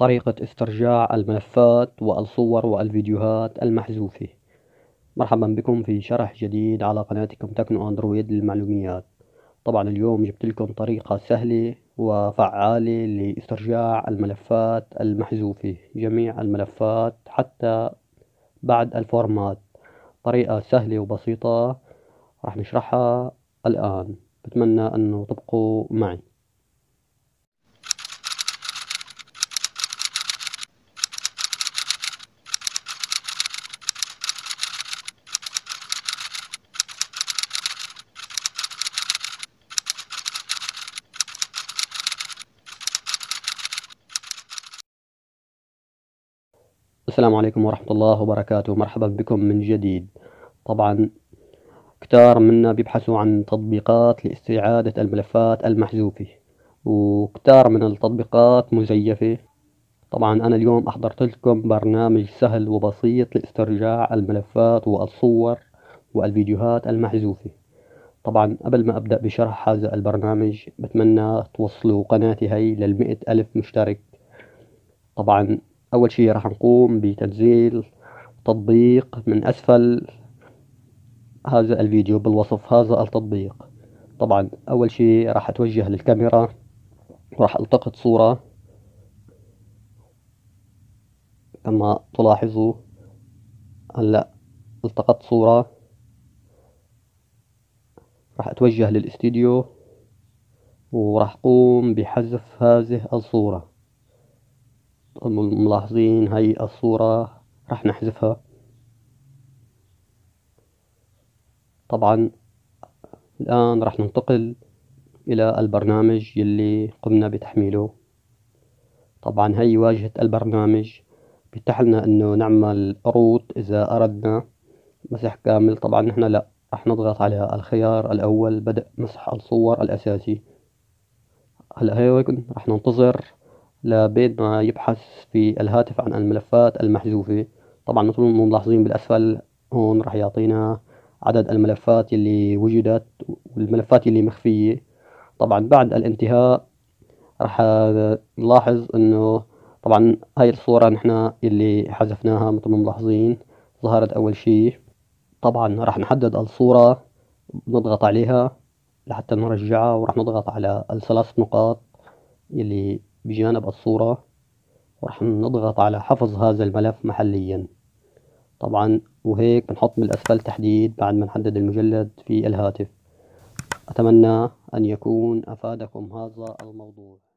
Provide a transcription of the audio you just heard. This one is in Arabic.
طريقة استرجاع الملفات والصور والفيديوهات المحذوفة مرحبا بكم في شرح جديد على قناتكم تكنو اندرويد للمعلوميات طبعا اليوم جبت لكم طريقة سهلة وفعالة لاسترجاع الملفات المحذوفة جميع الملفات حتى بعد الفورمات طريقة سهلة وبسيطة راح نشرحها الآن بتمنى أنه تبقوا معي السلام عليكم ورحمة الله وبركاته مرحبا بكم من جديد طبعا كتار منا بيبحثوا عن تطبيقات لاستعادة الملفات المحذوفة وكتار من التطبيقات مزيفة طبعا أنا اليوم أحضرت لكم برنامج سهل وبسيط لاسترجاع الملفات والصور والفيديوهات المحذوفة طبعا قبل ما أبدأ بشرح هذا البرنامج بتمنى توصلوا قناتي هي للمئة ألف مشترك طبعا أول شي راح نقوم بتنزيل تطبيق من أسفل هذا الفيديو بالوصف هذا التطبيق طبعا أول شي راح أتوجه للكاميرا وراح ألتقط صورة كما تلاحظوا هلا التقطت صورة راح أتوجه للاستديو وراح أقوم بحذف هذه الصورة ملاحظين هاي الصورة راح نحذفها طبعا الآن راح ننتقل إلى البرنامج يلي قمنا بتحميله طبعا هي واجهة البرنامج بيتاح لنا انه نعمل روت اذا اردنا مسح كامل طبعا نحن لا راح نضغط على الخيار الاول بدأ مسح الصور الاساسي هلا هيك راح ننتظر لبين ما يبحث في الهاتف عن الملفات المحذوفة طبعا مثل ما ملاحظين بالأسفل هون راح يعطينا عدد الملفات اللي وجدت والملفات اللي مخفية طبعا بعد الانتهاء راح نلاحظ انه طبعا هاي الصورة نحن اللي حذفناها مثل ما ملاحظين ظهرت اول شيء طبعا راح نحدد الصورة نضغط عليها لحتى نرجعها وراح نضغط على الثلاث نقاط اللي بجانب الصورة ورح نضغط على حفظ هذا الملف محليا طبعا وهيك بنحط من الأسفل تحديد بعد ما نحدد المجلد في الهاتف أتمنى أن يكون أفادكم هذا الموضوع